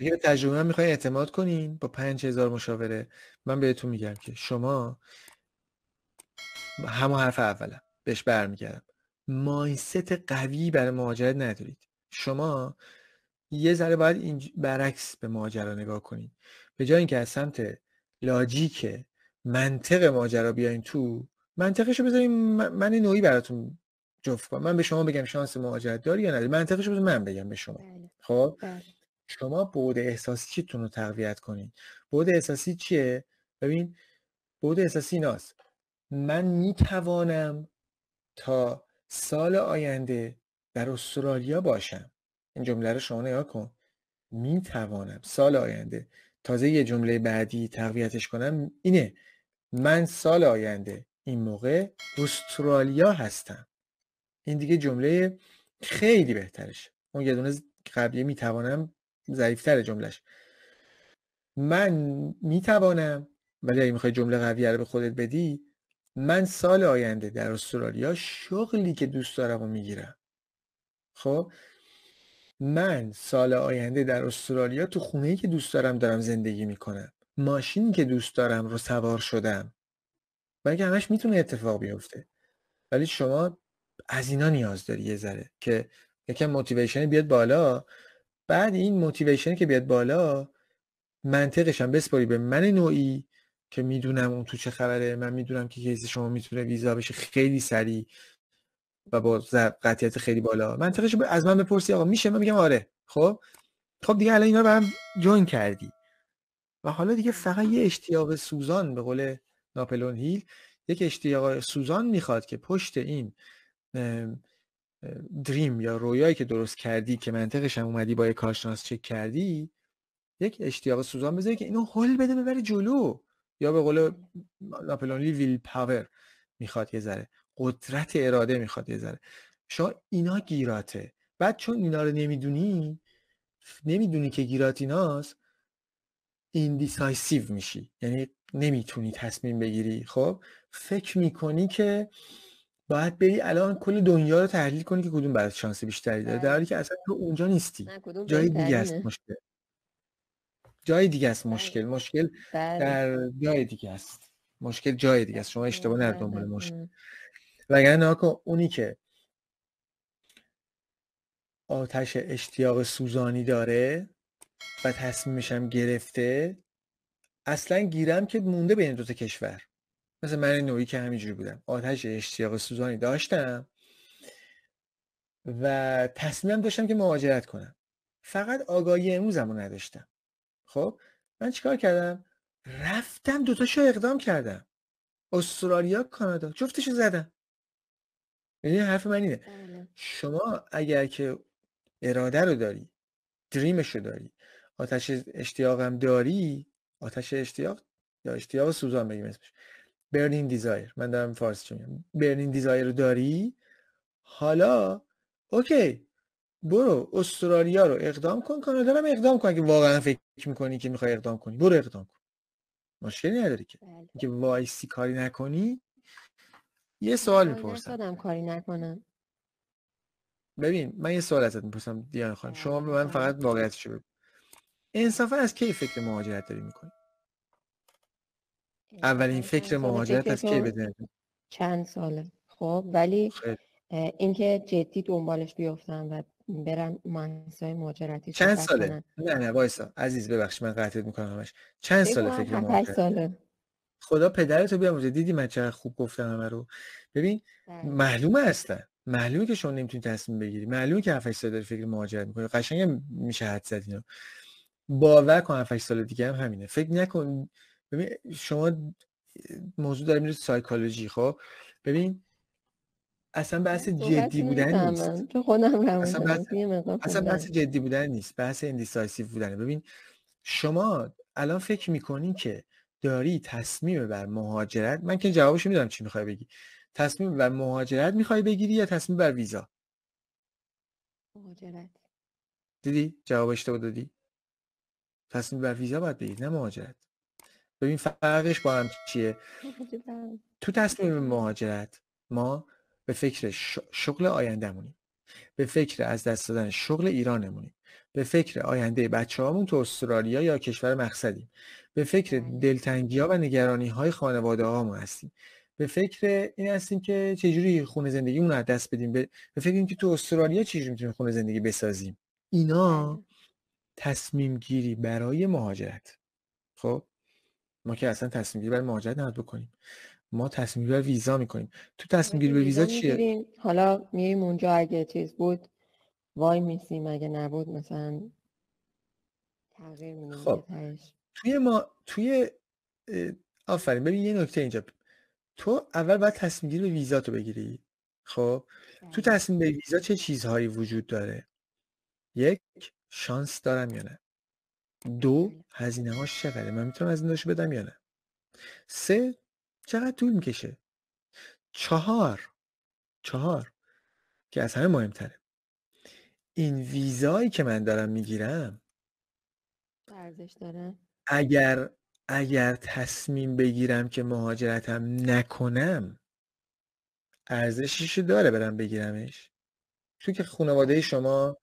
اگه به تجربه من میخواین اعتماد کنین با پنج هزار مشاوره من بهتون میگم که شما همه حرف اولم بهش برمیگردم مایست قوی برای مهاجرت ندارید شما یه ذره باید برعکس به ماجرا نگاه کنید به جای اینکه از سمت لاجیک منطق ماجرا بیاین تو منطقشو بذارین من نوعی براتون جفت کنم من به شما بگم شانس مهاجرت داری یا نداری منطقشو رو من بگم به شما بله. خب بله. شما بود احساسیتون رو تقویت کنین بود احساسی چیه ببین بود احساسی ایناست من میتوانم تا سال آینده در استرالیا باشم این جمله رو شما نگاه کن میتوانم سال آینده تازه یه جمله بعدی تقویتش کنم اینه من سال آینده این موقع استرالیا هستم این دیگه جمله خیلی بهترش اون یه دونه قبلی میتوانم ضعیفتر جملهش من میتوانم ولی اگه میخوای جمله قوی رو به خودت بدی من سال آینده در استرالیا شغلی که دوست دارم و میگیرم خب من سال آینده در استرالیا تو خونه که دوست دارم دارم زندگی میکنم ماشینی که دوست دارم رو سوار شدم اگه همش میتونه اتفاق بیفته ولی شما از اینا نیاز داری یه ذره که یکم موتیویشن بیاد بالا بعد این موتیویشنی که بیاد بالا منطقش هم بسپاری به من نوعی که میدونم اون تو چه خبره من میدونم که کیس شما میتونه ویزا بشه خیلی سریع و با قطعیت خیلی بالا منطقش از من بپرسی آقا میشه من میگم آره خب خب دیگه الان اینا رو هم جوین کردی و حالا دیگه فقط یه اشتیاق سوزان به قول ناپلون هیل یک اشتیاق سوزان میخواد که پشت این دریم یا رویایی که درست کردی که منطقش هم اومدی با یه کارشناس چک کردی یک اشتیاق سوزان بذاری که اینو هل بده ببره جلو یا به قول ناپلونی ویل پاور میخواد یه ذره قدرت اراده میخواد یه ذره شما اینا گیراته بعد چون اینا رو نمیدونی نمیدونی که گیرات ایناست ایندیسایسیو میشی یعنی نمیتونی تصمیم بگیری خب فکر میکنی که باید بری الان کل دنیا رو تحلیل کنی که کدوم برات شانس بیشتری داره در آره. حالی که اصلا تو اونجا نیستی جای دیگه است مشکل جای دیگه است آره. مشکل مشکل بله. در جای دیگه است مشکل جای دیگه است شما اشتباه نرو دنبال بله. مشکل وگرنه اونی که آتش اشتیاق سوزانی داره و تصمیمشم گرفته اصلا گیرم که مونده بین دو کشور مثل من نوعی که همینجوری بودم آتش اشتیاق سوزانی داشتم و تصمیم داشتم که مهاجرت کنم فقط آگاهی امروزم رو نداشتم خب من چیکار کردم رفتم دوتاشو اقدام کردم استرالیا کانادا جفتشو زدم یعنی حرف من اینه بله. شما اگر که اراده رو داری دریمش رو داری آتش اشتیاقم داری آتش اشتیاق یا اشتیاق سوزان بگیم اسمش برنین دیزایر من دارم فارسی میگم برنین دیزایر رو داری حالا اوکی برو استرالیا رو اقدام کن کانادا رو اقدام کن اگه واقعا فکر میکنی که میخوای اقدام کنی برو اقدام کن مشکلی نداری که اگه بله. وایسی کاری نکنی یه سوال میپرسم کاری نکنم ببین من یه سوال ازت میپرسم دیان خانم بله. شما به من فقط واقعیتش بگو انصافا از کی فکر مهاجرت داری میکنی اولین فکر مهاجرت از کی بده چند ساله خب ولی اینکه جدی دنبالش بیافتن و برم مهندسای مهاجرتی چند ساله نه نه وایسا عزیز ببخش من قطعت میکنم همش چند ساله فکر مهاجرت ساله خدا پدرتو بیام دیدی من خوب گفتم همه رو ببین بله. معلومه هستن معلومه که شما نمیتونی تصمیم بگیری معلومه که 7 سال داری فکر مهاجرت میکنی قشنگ میشه حد زد باور کن 7 سال دیگه هم همینه فکر نکن ببین شما موضوع داره میره سایکولوژی خب ببین اصلا بحث جدی بودن نیست اصلا بحث, اصلا بحث جدی بودن نیست بحث اندیسایسی بودنه ببین شما الان فکر میکنین که داری تصمیم بر مهاجرت من که جوابشو میدونم چی میخوای بگی تصمیم بر مهاجرت میخوای بگیری یا تصمیم بر ویزا مهاجرت دیدی جواب اشتباه دادی تصمیم بر ویزا باید بگیری نه مهاجرت ببین فرقش با هم چیه تو تصمیم مهاجرت ما به فکر شغل آیندهمونیم به فکر از دست دادن شغل ایرانمونیم به فکر آینده بچه هامون تو استرالیا یا کشور مقصدیم به فکر دلتنگی ها و نگرانی های خانواده هامون هستیم به فکر این هستیم که چجوری خونه زندگیمون رو دست بدیم به فکر این که تو استرالیا چجوری میتونیم خونه زندگی بسازیم اینا تصمیم گیری برای مهاجرت خب ما که اصلا تصمیم گیری برای مهاجرت نباید بکنیم ما تصمیم گیری برای ویزا میکنیم تو تصمیم گیری به ویزا چیه حالا میریم اونجا اگه چیز بود وای میسیم اگه نبود مثلا تغییر خب. توی ما توی آفرین ببین یه نکته اینجا تو اول باید تصمیم گیری به ویزا تو بگیری خب تو بله. تصمیم به ویزا چه چیزهایی وجود داره یک شانس دارم یا نه دو بله. هزینه هاش چقدره من میتونم هزینه هاشو بدم یا نه سه چقدر طول میکشه چهار چهار که از همه مهمتره این ویزایی که من دارم میگیرم ارزش داره اگر اگر تصمیم بگیرم که مهاجرتم نکنم ارزشش داره برم بگیرمش تو که خانواده شما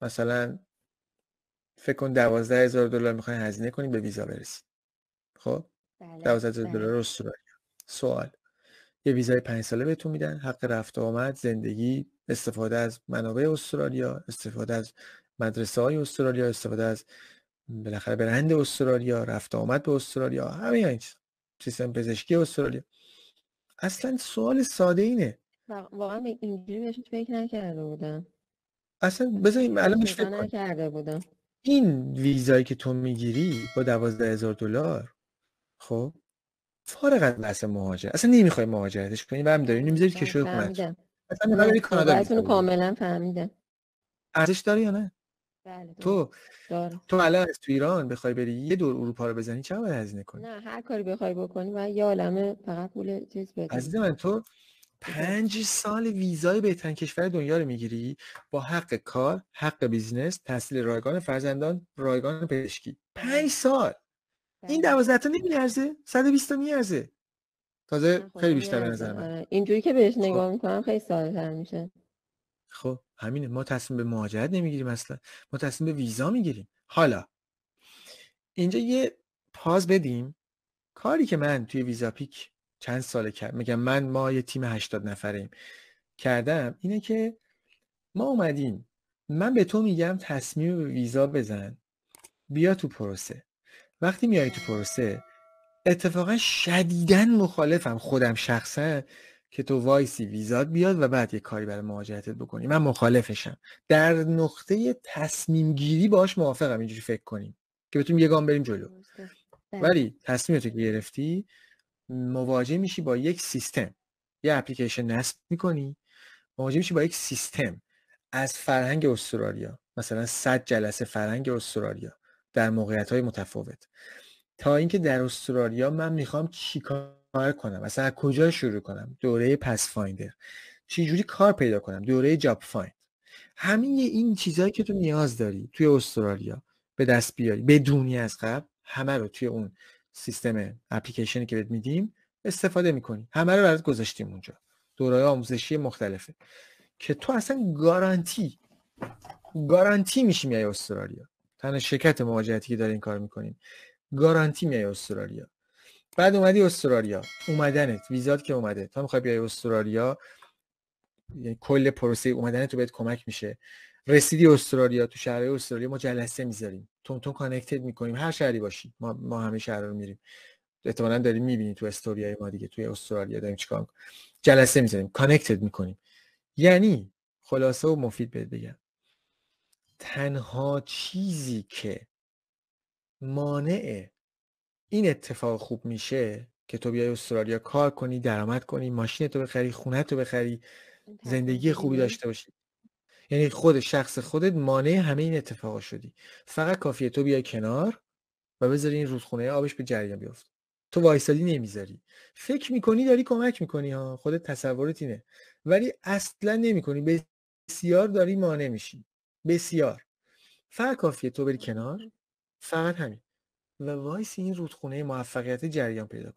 مثلا فکر کن دوازده هزار دلار میخواین هزینه کنی به ویزا برسید خب بله، دوازده هزار بله. دلار استرالیا سوال یه ویزای پنج ساله بهتون میدن حق رفت آمد زندگی استفاده از منابع استرالیا استفاده از مدرسه های استرالیا استفاده از بالاخره برند استرالیا رفت آمد به استرالیا همه این سیستم پزشکی استرالیا اصلا سوال ساده اینه واقعا اینجوری بهش فکر نکرده بودم اصلا بذاریم الان فکر نکرده بودم این ویزایی که تو میگیری با دوازده هزار دلار خب فارغ از بحث مهاجر اصلا نمیخوای مهاجرتش کنی برمیداری اینو میذاری کشور حکومت اصلا نمیخوای کانادا کاملا فهمیدم ارزش داره یا نه بله تو داره. تو الان از تو ایران بخوای بری یه دور اروپا رو بزنی چه باید هزینه کنی نه هر کاری بخوای بکنی و یه عالمه فقط پول چیز بده عزیز من تو پنج سال ویزای بهترین کشور دنیا رو میگیری با حق کار حق بیزینس تحصیل رایگان فرزندان رایگان پزشکی پنج بله. سال این بله. دوازده تا نمیارزه بیست تا میارزه تازه خب، خیلی بیشتر به نظر من آره. اینجوری که بهش خب. نگاه میکنم خیلی ساده میشه خب همینه ما تصمیم به مهاجرت نمیگیریم اصلا ما تصمیم به ویزا میگیریم حالا اینجا یه پاز بدیم کاری که من توی ویزا پیک چند ساله کرد میگم من ما یه تیم 80 نفریم کردم اینه که ما اومدیم من به تو میگم تصمیم ویزا بزن بیا تو پروسه وقتی میای تو پروسه اتفاقا شدیدن مخالفم خودم شخصا که تو وایسی ویزات بیاد و بعد یه کاری برای مهاجرتت بکنی من مخالفشم در نقطه تصمیم گیری باش موافقم اینجوری فکر کنیم که بتونیم یه گام بریم جلو بله. ولی تصمیم گرفتی مواجه میشی با یک سیستم یه اپلیکیشن نصب میکنی مواجه میشی با یک سیستم از فرهنگ استرالیا مثلا 100 جلسه فرهنگ استرالیا در موقعیت های متفاوت تا اینکه در استرالیا من میخوام کار کنم مثلا از کجا شروع کنم دوره پس فایندر چی کار پیدا کنم دوره جاب فایند همین این چیزهایی که تو نیاز داری توی استرالیا به دست بیاری بدونی از قبل همه رو توی اون سیستم اپلیکیشنی که بهت میدیم استفاده میکنی همه رو برات گذاشتیم اونجا دوره آموزشی مختلفه که تو اصلا گارانتی گارانتی میشی میای استرالیا تنها شرکت مواجهتی که داره این کار میکنیم گارانتی میای استرالیا بعد اومدی استرالیا اومدنت ویزات که اومده تا میخوای بیای استرالیا یعنی کل پروسه اومدنت تو بهت کمک میشه رسیدی استرالیا تو شهرهای استرالیا ما جلسه میذاریم تون کانکتد میکنیم هر شهری باشی ما, ما همه شهرها رو میریم احتمالا داریم میبینی تو استوریای ما دیگه توی استرالیا داریم چیکار جلسه میذاریم کانکتد میکنیم یعنی خلاصه و مفید بهت بگم تنها چیزی که مانع این اتفاق خوب میشه که تو بیای استرالیا کار کنی درآمد کنی ماشین تو بخری خونه تو بخری زندگی خوبی داشته باشی یعنی خود شخص خودت مانع همه این اتفاقا شدی فقط کافیه تو بیای کنار و بذاری این رودخونه آبش به جریان بیفته تو وایسادی نمیذاری فکر میکنی داری کمک میکنی ها خودت تصورت اینه ولی اصلا نمیکنی بسیار داری مانع میشی بسیار فقط کافیه تو بری کنار فقط همین و وایس این رودخونه موفقیت جریان پیدا کنه